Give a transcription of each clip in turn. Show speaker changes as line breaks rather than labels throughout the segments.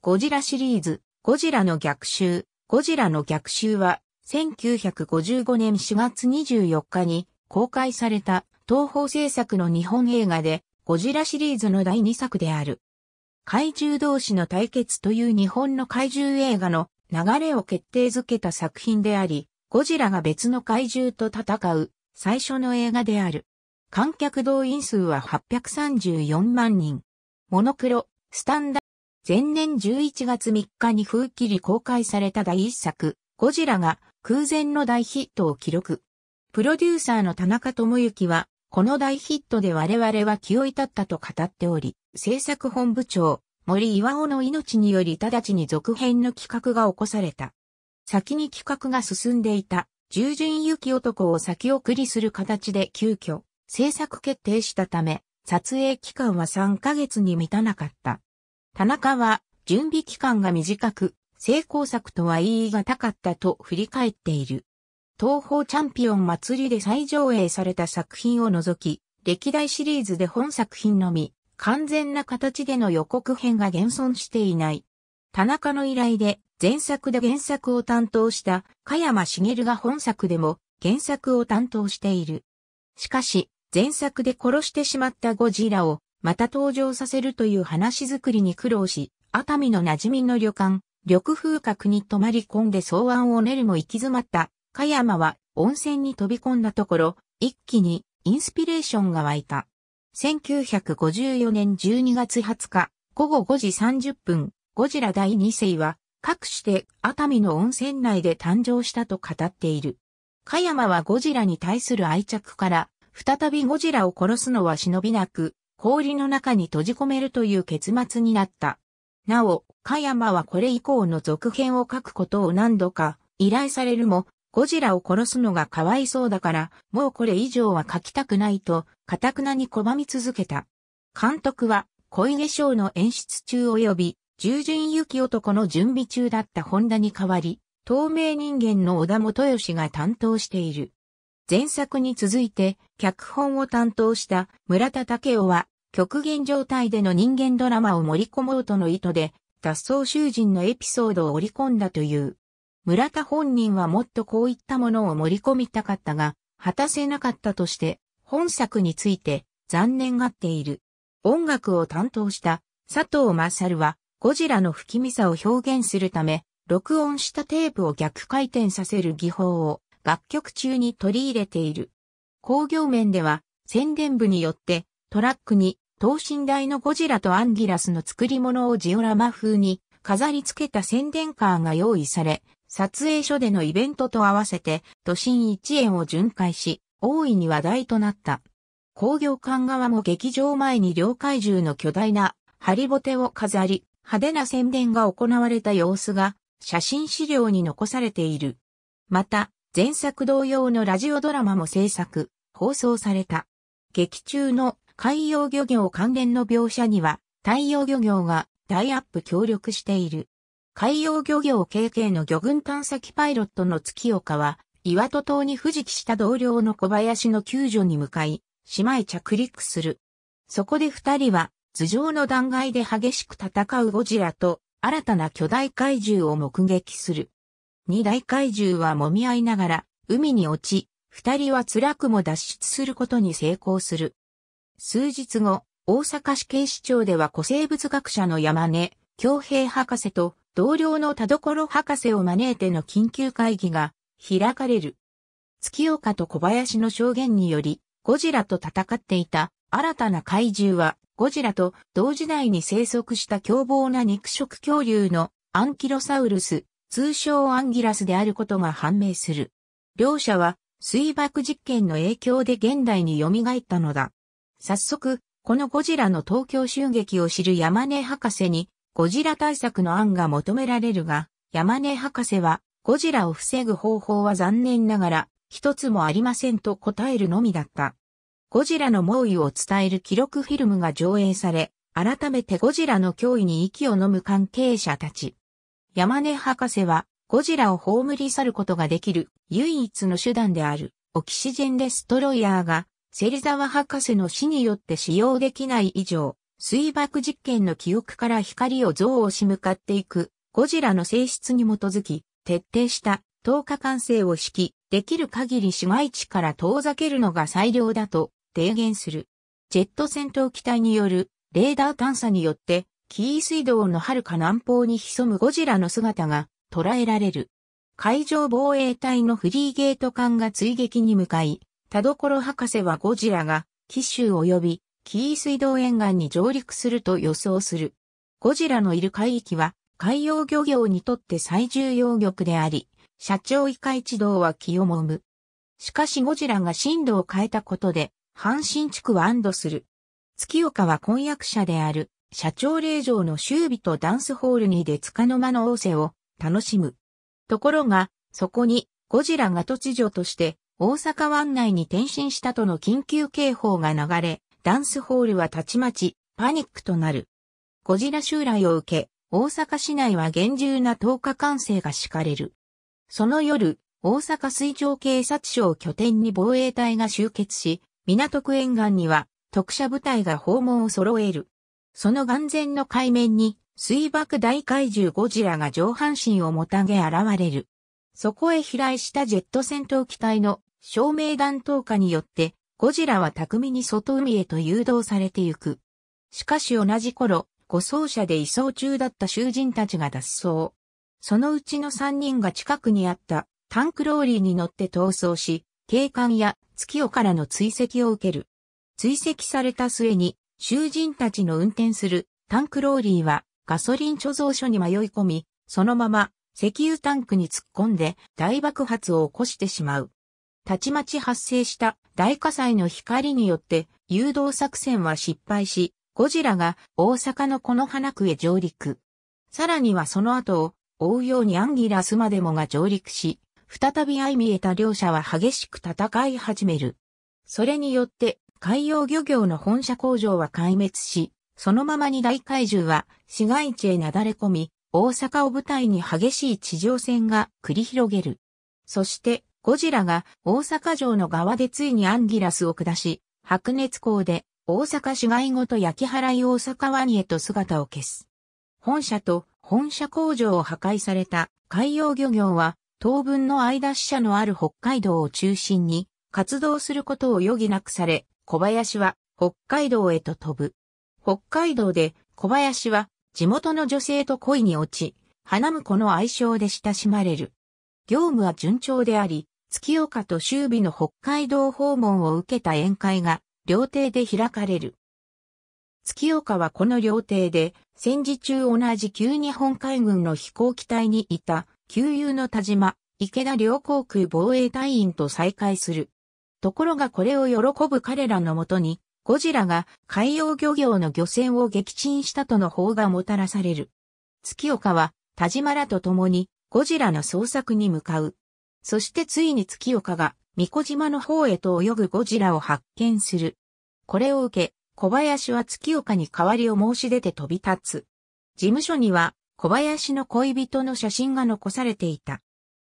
ゴジラシリーズ、ゴジラの逆襲、ゴジラの逆襲は、1955年4月24日に公開された東方制作の日本映画で、ゴジラシリーズの第2作である。怪獣同士の対決という日本の怪獣映画の流れを決定づけた作品であり、ゴジラが別の怪獣と戦う最初の映画である。観客動員数は834万人。モノクロ、スタンダー前年11月3日に風切り公開された第一作、ゴジラが空前の大ヒットを記録。プロデューサーの田中智之は、この大ヒットで我々は気を至ったと語っており、制作本部長、森岩尾の命により直ちに続編の企画が起こされた。先に企画が進んでいた、従順き男を先送りする形で急遽、制作決定したため、撮影期間は3ヶ月に満たなかった。田中は準備期間が短く、成功作とは言い難かったと振り返っている。東方チャンピオン祭りで再上映された作品を除き、歴代シリーズで本作品のみ、完全な形での予告編が現存していない。田中の依頼で、前作で原作を担当した、香山茂が本作でも原作を担当している。しかし、前作で殺してしまったゴジラを、また登場させるという話作りに苦労し、熱海の馴染みの旅館、緑風閣に泊まり込んで草案を練るも行き詰まった、香山は温泉に飛び込んだところ、一気にインスピレーションが湧いた。1954年12月20日、午後5時30分、ゴジラ第2世は、各して熱海の温泉内で誕生したと語っている。香山はゴジラに対する愛着から、再びゴジラを殺すのは忍びなく、氷の中に閉じ込めるという結末になった。なお、加山はこれ以降の続編を書くことを何度か依頼されるも、ゴジラを殺すのがかわいそうだから、もうこれ以上は書きたくないと、かたくなに拒み続けた。監督は、小池翔の演出中及び、従順き男の準備中だった本田に代わり、透明人間の小田元義が担当している。前作に続いて脚本を担当した村田武雄は極限状態での人間ドラマを盛り込もうとの意図で脱走囚人のエピソードを織り込んだという。村田本人はもっとこういったものを盛り込みたかったが、果たせなかったとして本作について残念がっている。音楽を担当した佐藤勝はゴジラの不気味さを表現するため、録音したテープを逆回転させる技法を楽曲中に取り入れている。工業面では宣伝部によってトラックに等身大のゴジラとアンギラスの作り物をジオラマ風に飾り付けた宣伝カーが用意され、撮影所でのイベントと合わせて都心一円を巡回し、大いに話題となった。工業館側も劇場前に両怪獣の巨大なハリボテを飾り、派手な宣伝が行われた様子が写真資料に残されている。また、前作同様のラジオドラマも制作、放送された。劇中の海洋漁業関連の描写には、海洋漁業がイアップ協力している。海洋漁業経験の魚群探査機パイロットの月岡は、岩戸島に不時した同僚の小林の救助に向かい、島へ着陸する。そこで二人は、頭上の断崖で激しく戦うゴジラと、新たな巨大怪獣を目撃する。二大怪獣は揉み合いながら、海に落ち、二人は辛くも脱出することに成功する。数日後、大阪市警視庁では古生物学者の山根、京平博士と同僚の田所博士を招いての緊急会議が開かれる。月岡と小林の証言により、ゴジラと戦っていた新たな怪獣は、ゴジラと同時代に生息した凶暴な肉食恐竜のアンキロサウルス、通称アンギラスであることが判明する。両者は水爆実験の影響で現代に蘇ったのだ。早速、このゴジラの東京襲撃を知る山根博士にゴジラ対策の案が求められるが、山根博士はゴジラを防ぐ方法は残念ながら一つもありませんと答えるのみだった。ゴジラの猛威を伝える記録フィルムが上映され、改めてゴジラの脅威に息を呑む関係者たち、山根博士は、ゴジラを葬り去ることができる唯一の手段であるオキシジェンレストロイヤーが、芹沢博士の死によって使用できない以上、水爆実験の記憶から光を像をし向かっていく、ゴジラの性質に基づき、徹底した透過管制を敷き、できる限り市街地から遠ざけるのが最良だと提言する。ジェット戦闘機体によるレーダー探査によって紀伊水道の遥か南方に潜むゴジラの姿が捉えられる。海上防衛隊のフリーゲート艦が追撃に向かい、田所博士はゴジラが紀州及び紀伊水道沿岸に上陸すると予想する。ゴジラのいる海域は海洋漁業にとって最重要玉であり、社長以下一同は気をもむ。しかしゴジラが進路を変えたことで、阪神地区は安堵する。月岡は婚約者である社長令嬢の修備とダンスホールにでかの間の仰せを楽しむ。ところが、そこにゴジラが突如として大阪湾内に転身したとの緊急警報が流れ、ダンスホールはたちまちパニックとなる。ゴジラ襲来を受け、大阪市内は厳重な10日間制が敷かれる。その夜、大阪水上警察署を拠点に防衛隊が集結し、港区沿岸には特殊部隊が訪問を揃える。その眼前の海面に、水爆大怪獣ゴジラが上半身をもたげ現れる。そこへ飛来したジェット戦闘機体の照明弾投下によって、ゴジラは巧みに外海へと誘導されてゆく。しかし同じ頃、護送車で移送中だった囚人たちが脱走。そのうちの三人が近くにあったタンクローリーに乗って逃走し、警官や月夜からの追跡を受ける。追跡された末に囚人たちの運転するタンクローリーはガソリン貯蔵所に迷い込み、そのまま石油タンクに突っ込んで大爆発を起こしてしまう。たちまち発生した大火災の光によって誘導作戦は失敗し、ゴジラが大阪のこの花区へ上陸。さらにはその後を追うようにアンギラスまでもが上陸し、再び相見えた両者は激しく戦い始める。それによって海洋漁業の本社工場は壊滅し、そのままに大怪獣は市街地へなだれ込み、大阪を舞台に激しい地上戦が繰り広げる。そしてゴジラが大阪城の側でついにアンギラスを下し、白熱港で大阪市街ごと焼き払い大阪湾へと姿を消す。本社と本社工場を破壊された海洋漁業は当分の間死者のある北海道を中心に活動することを余儀なくされ、小林は北海道へと飛ぶ。北海道で小林は地元の女性と恋に落ち、花婿の愛称で親しまれる。業務は順調であり、月岡と周日の北海道訪問を受けた宴会が料亭で開かれる。月岡はこの料亭で戦時中同じ旧日本海軍の飛行機隊にいた旧友の田島、池田両航空防衛隊員と再会する。ところがこれを喜ぶ彼らのもとに、ゴジラが海洋漁業の漁船を撃沈したとの方がもたらされる。月岡は田島らと共にゴジラの捜索に向かう。そしてついに月岡が三子島の方へと泳ぐゴジラを発見する。これを受け、小林は月岡に代わりを申し出て飛び立つ。事務所には小林の恋人の写真が残されていた。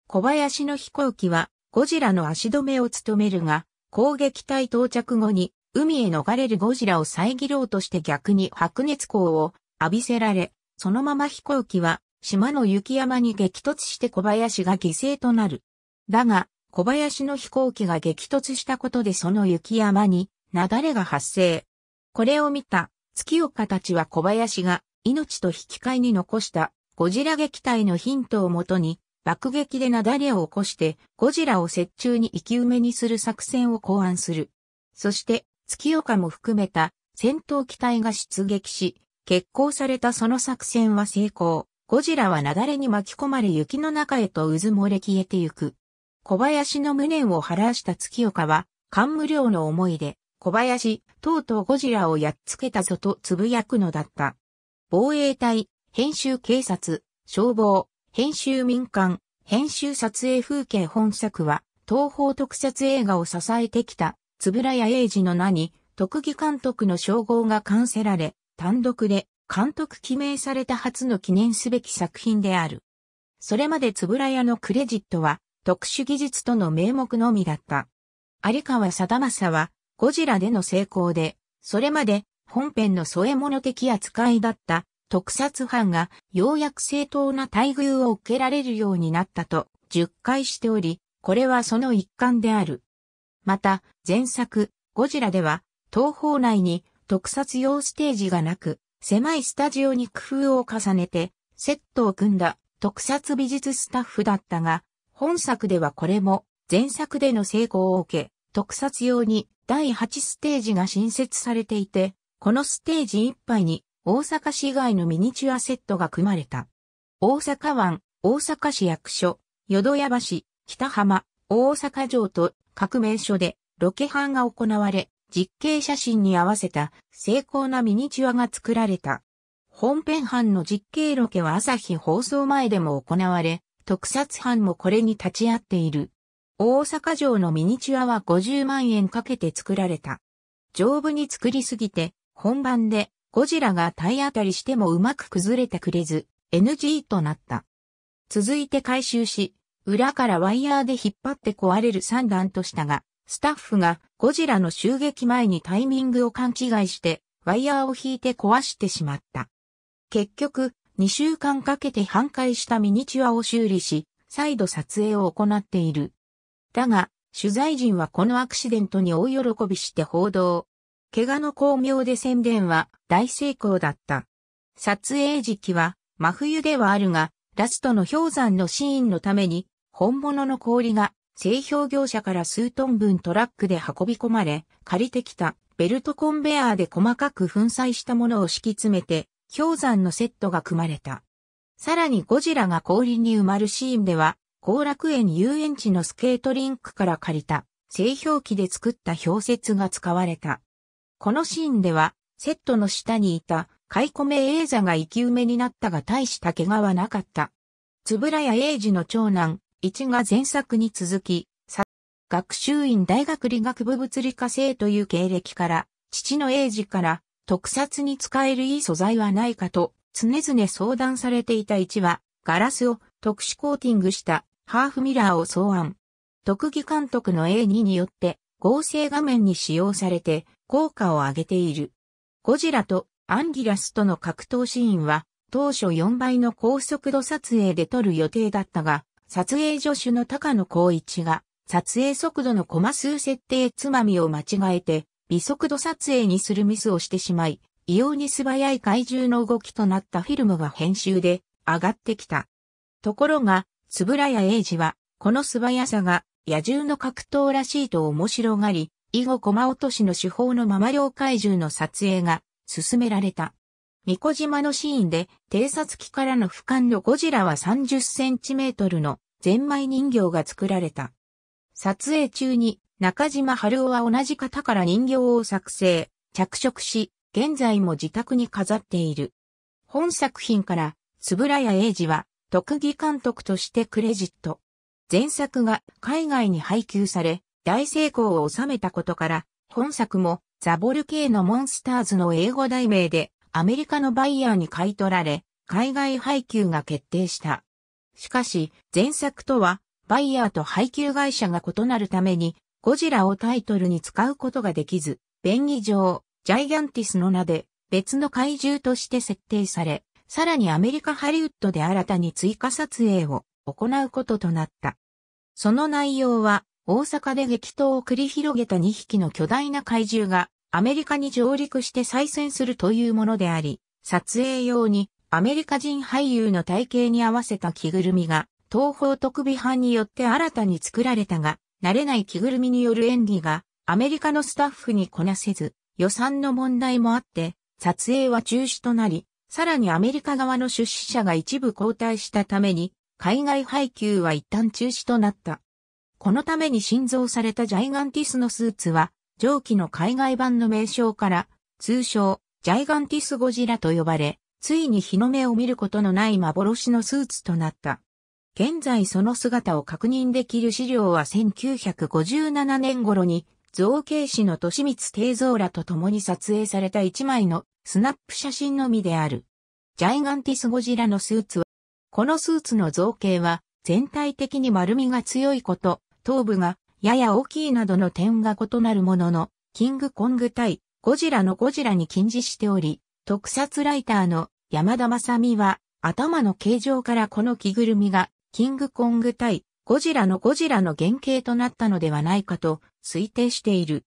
小林の飛行機はゴジラの足止めを務めるが、攻撃隊到着後に海へ逃れるゴジラを遮ろうとして逆に白熱光を浴びせられ、そのまま飛行機は島の雪山に激突して小林が犠牲となる。だが、小林の飛行機が激突したことでその雪山に雪崩が発生。これを見た月岡たちは小林が命と引き換えに残したゴジラ撃退のヒントをもとに爆撃で雪崩を起こしてゴジラを雪中に生き埋めにする作戦を考案する。そして月岡も含めた戦闘機体が出撃し、決行されたその作戦は成功。ゴジラは雪崩に巻き込まれ雪の中へと渦漏れ消えてゆく。小林の無念を晴らした月岡は、感無量の思いで、小林、とうとうゴジラをやっつけたぞとつぶやくのだった。防衛隊、編集警察、消防、編集民間、編集撮影風景本作は、東方特撮映画を支えてきた、つぶらや英二の名に、特技監督の称号が冠せられ、単独で監督記名された初の記念すべき作品である。それまでつぶらやのクレジットは、特殊技術との名目のみだった。有川貞正は、ゴジラでの成功で、それまで本編の添え物的扱いだった特撮班がようやく正当な待遇を受けられるようになったと10回しており、これはその一環である。また、前作、ゴジラでは、東方内に特撮用ステージがなく、狭いスタジオに工夫を重ねて、セットを組んだ特撮美術スタッフだったが、本作ではこれも前作での成功を受け、特撮用に第8ステージが新設されていて、このステージ1杯に大阪市外のミニチュアセットが組まれた。大阪湾、大阪市役所、淀屋橋、北浜、大阪城と各名所でロケ班が行われ、実景写真に合わせた精巧なミニチュアが作られた。本編班の実景ロケは朝日放送前でも行われ、特撮班もこれに立ち会っている。大阪城のミニチュアは50万円かけて作られた。丈夫に作りすぎて、本番でゴジラが体当たりしてもうまく崩れてくれず、NG となった。続いて回収し、裏からワイヤーで引っ張って壊れる三段としたが、スタッフがゴジラの襲撃前にタイミングを勘違いして、ワイヤーを引いて壊してしまった。結局、2週間かけて半壊したミニチュアを修理し、再度撮影を行っている。だが、取材陣はこのアクシデントに大喜びして報道。怪我の巧妙で宣伝は大成功だった。撮影時期は真冬ではあるが、ラストの氷山のシーンのために、本物の氷が製氷業者から数トン分トラックで運び込まれ、借りてきたベルトコンベアーで細かく粉砕したものを敷き詰めて、氷山のセットが組まれた。さらにゴジラが氷に埋まるシーンでは、後楽園遊園地のスケートリンクから借りた、製氷機で作った氷雪が使われた。このシーンでは、セットの下にいた、カイコメエーザが生き埋めになったが大した怪我はなかった。つぶらや英二の長男、一が前作に続き、学習院大学理学部物理科生という経歴から、父の英治から特撮に使えるいい素材はないかと常々相談されていた一は、ガラスを特殊コーティングしたハーフミラーを草案。特技監督の A2 によって合成画面に使用されて効果を上げている。ゴジラとアンギラスとの格闘シーンは当初4倍の高速度撮影で撮る予定だったが、撮影助手の高野光一が撮影速度のコマ数設定つまみを間違えて微速度撮影にするミスをしてしまい、異様に素早い怪獣の動きとなったフィルムが編集で上がってきた。ところが、つぶらや英二は、この素早さが野獣の格闘らしいと面白がり、以後駒落としの手法のまま領怪獣の撮影が進められた。三女島のシーンで偵察機からの俯瞰のゴジラは30センチメートルのゼンマイ人形が作られた。撮影中に中島春夫は同じ方から人形を作成、着色し、現在も自宅に飾っている。本作品から、円谷英二は特技監督としてクレジット。前作が海外に配給され、大成功を収めたことから、本作もザボル系のモンスターズの英語題名でアメリカのバイヤーに買い取られ、海外配給が決定した。しかし、前作とは、バイヤーと配給会社が異なるために、ゴジラをタイトルに使うことができず、便宜上、ジャイガンティスの名で別の怪獣として設定され、さらにアメリカハリウッドで新たに追加撮影を行うこととなった。その内容は大阪で激闘を繰り広げた2匹の巨大な怪獣がアメリカに上陸して再戦するというものであり、撮影用にアメリカ人俳優の体型に合わせた着ぐるみが東方特備班によって新たに作られたが、慣れない着ぐるみによる演技がアメリカのスタッフにこなせず、予算の問題もあって、撮影は中止となり、さらにアメリカ側の出資者が一部交代したために、海外配給は一旦中止となった。このために新造されたジャイガンティスのスーツは、上記の海外版の名称から、通称、ジャイガンティスゴジラと呼ばれ、ついに日の目を見ることのない幻のスーツとなった。現在その姿を確認できる資料は1957年頃に、造形師の利光帝蔵らと共に撮影された一枚のスナップ写真のみである。ジャイガンティスゴジラのスーツは、このスーツの造形は全体的に丸みが強いこと、頭部がやや大きいなどの点が異なるものの、キングコング対ゴジラのゴジラに近似しており、特撮ライターの山田正美は、頭の形状からこの着ぐるみが、キングコング対ゴジラのゴジラの原型となったのではないかと推定している。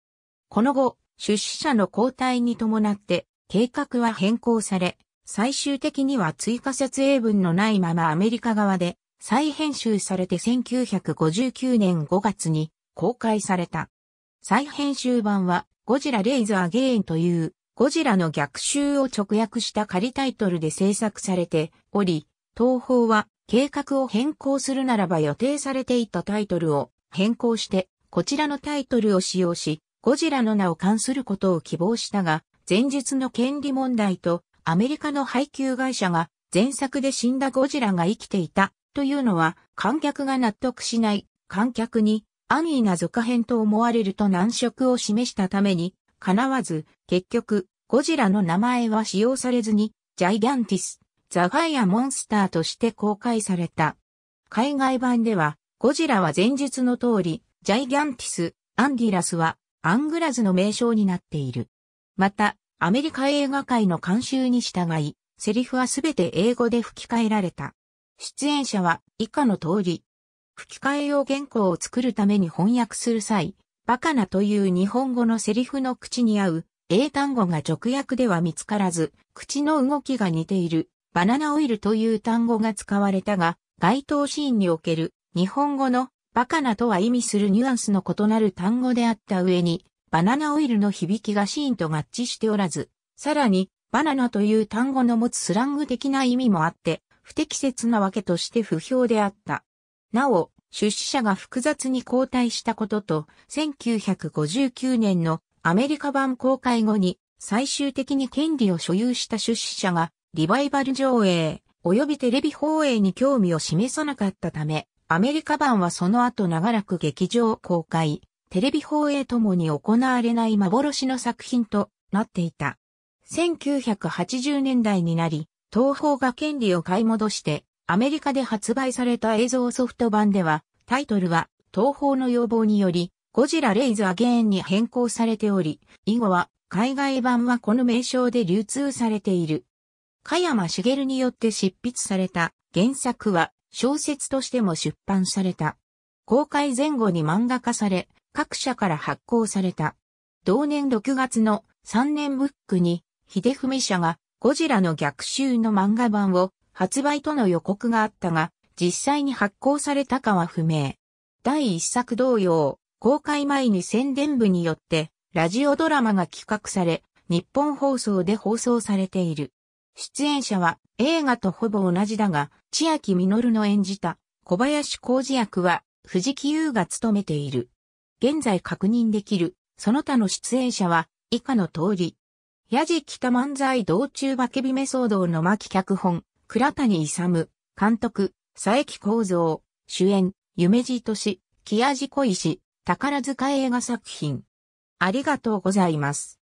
この後、出資者の交代に伴って計画は変更され、最終的には追加説英文のないままアメリカ側で再編集されて1959年5月に公開された。再編集版はゴジラレイズアゲインというゴジラの逆襲を直訳した仮タイトルで制作されており、東宝は計画を変更するならば予定されていたタイトルを変更してこちらのタイトルを使用し、ゴジラの名を冠することを希望したが、前日の権利問題とアメリカの配給会社が前作で死んだゴジラが生きていたというのは、観客が納得しない、観客に安易な続編と思われると難色を示したために、叶わず、結局、ゴジラの名前は使用されずに、ジャイギャンティス、ザファイアモンスターとして公開された。海外版では、ゴジラは前述の通り、ジャイギャンティス、アンディラスは、アングラズの名称になっている。また、アメリカ映画界の慣習に従い、セリフはすべて英語で吹き替えられた。出演者は以下の通り。吹き替え用原稿を作るために翻訳する際、バカなという日本語のセリフの口に合う英単語が直訳では見つからず、口の動きが似ているバナナオイルという単語が使われたが、該当シーンにおける日本語のバカなとは意味するニュアンスの異なる単語であった上に、バナナオイルの響きがシーンと合致しておらず、さらに、バナナという単語の持つスラング的な意味もあって、不適切なわけとして不評であった。なお、出資者が複雑に交代したことと、1959年のアメリカ版公開後に最終的に権利を所有した出資者がリバイバル上映及びテレビ放映に興味を示さなかったため、アメリカ版はその後長らく劇場公開、テレビ放映ともに行われない幻の作品となっていた。1980年代になり、東方が権利を買い戻して、アメリカで発売された映像ソフト版では、タイトルは、東方の要望により、ゴジラレイズアゲーンに変更されており、以後は、海外版はこの名称で流通されている。加山茂によって執筆された原作は小説としても出版された。公開前後に漫画化され、各社から発行された。同年6月の3年ブックに、秀文社がゴジラの逆襲の漫画版を発売との予告があったが、実際に発行されたかは不明。第一作同様、公開前に宣伝部によって、ラジオドラマが企画され、日本放送で放送されている。出演者は映画とほぼ同じだが、千秋実の演じた小林浩二役は藤木優が務めている。現在確認できる、その他の出演者は以下の通り、やじ北漫才道中化けびめ騒動の巻脚本、倉谷勇、監督、佐伯幸三、主演、夢地都市、木地小石、宝塚映画作品。ありがとうございます。